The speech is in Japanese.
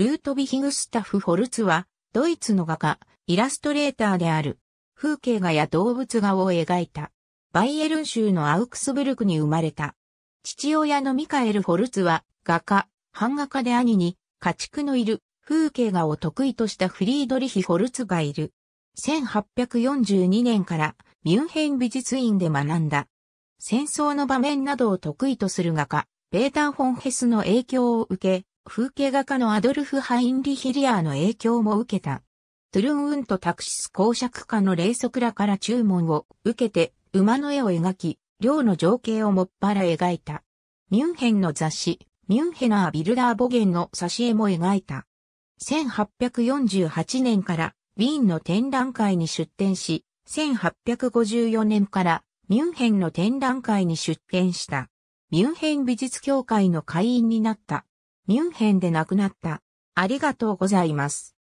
ルートヴィヒグスタフ・ホルツは、ドイツの画家、イラストレーターである。風景画や動物画を描いた。バイエルン州のアウクスブルクに生まれた。父親のミカエル・ホルツは、画家、版画家で兄に、家畜のいる風景画を得意としたフリードリヒ・ホルツがいる。1842年からミュンヘン美術院で学んだ。戦争の場面などを得意とする画家、ベータン・フォンヘスの影響を受け、風景画家のアドルフ・ハインリヒ・リアーの影響も受けた。トゥルンウント・タクシス公爵家の霊イらから注文を受けて馬の絵を描き、寮の情景をもっぱら描いた。ミュンヘンの雑誌、ミュンヘナー・ビルダー・ボゲンの挿絵も描いた。1848年からウィーンの展覧会に出展し、1854年からミュンヘンの展覧会に出展した。ミュンヘン美術協会の会員になった。ミュンヘンで亡くなった。ありがとうございます。